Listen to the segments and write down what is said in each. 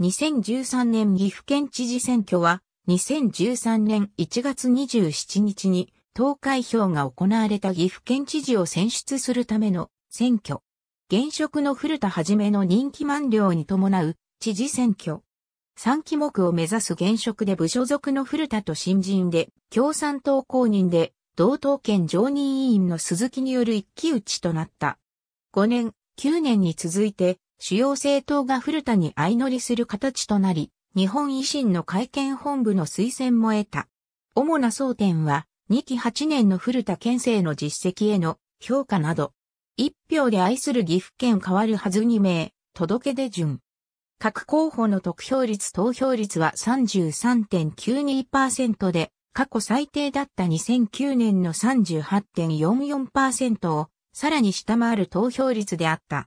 2013年岐阜県知事選挙は、2013年1月27日に投開票が行われた岐阜県知事を選出するための選挙。現職の古田はじめの人気満了に伴う知事選挙。3期目を目指す現職で部所属の古田と新人で共産党公認で同党県常任委員の鈴木による一騎打ちとなった。5年、9年に続いて主要政党が古田に相乗りする形となり、日本維新の会見本部の推薦も得た。主な争点は、2期8年の古田県政の実績への評価など、一票で愛する岐阜県変わるはず2名、届け出順。各候補の得票率投票率は33.92%で、過去最低だった2009年の38.44%をさらに下回る投票率であった。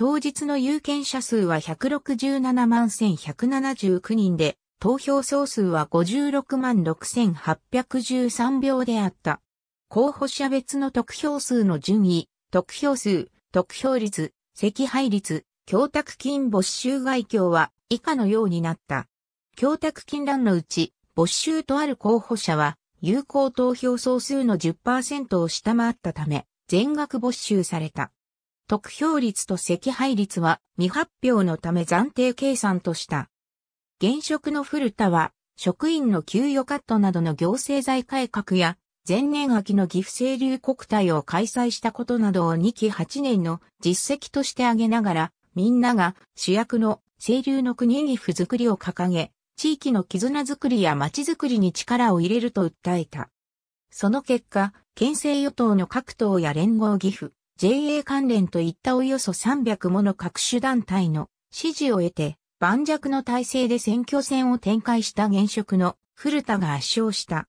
当日の有権者数は167万1179人で、投票総数は56万6813票であった。候補者別の得票数の順位、得票数、得票率、赤配率、供託金没収外境は以下のようになった。供託金欄のうち、没収とある候補者は、有効投票総数の10%を下回ったため、全額没収された。得票率と惜敗率は未発表のため暫定計算とした。現職の古田は、職員の給与カットなどの行政財改革や、前年秋の岐阜清流国体を開催したことなどを2期8年の実績として挙げながら、みんなが主役の清流の国岐阜づくりを掲げ、地域の絆づくりや町づくりに力を入れると訴えた。その結果、県政与党の各党や連合岐阜、JA 関連といったおよそ300もの各種団体の支持を得て、盤石の体制で選挙戦を展開した現職の古田が圧勝した。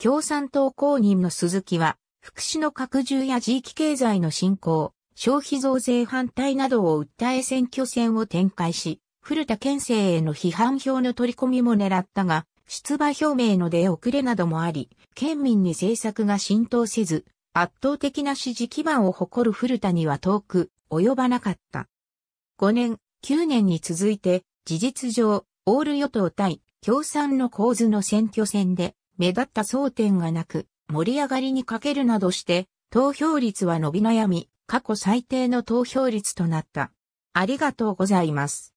共産党公認の鈴木は、福祉の拡充や地域経済の振興、消費増税反対などを訴え選挙戦を展開し、古田県政への批判票の取り込みも狙ったが、出馬表明の出遅れなどもあり、県民に政策が浸透せず、圧倒的な支持基盤を誇る古田には遠く及ばなかった。5年、9年に続いて、事実上、オール与党対共産の構図の選挙戦で、目立った争点がなく、盛り上がりに欠けるなどして、投票率は伸び悩み、過去最低の投票率となった。ありがとうございます。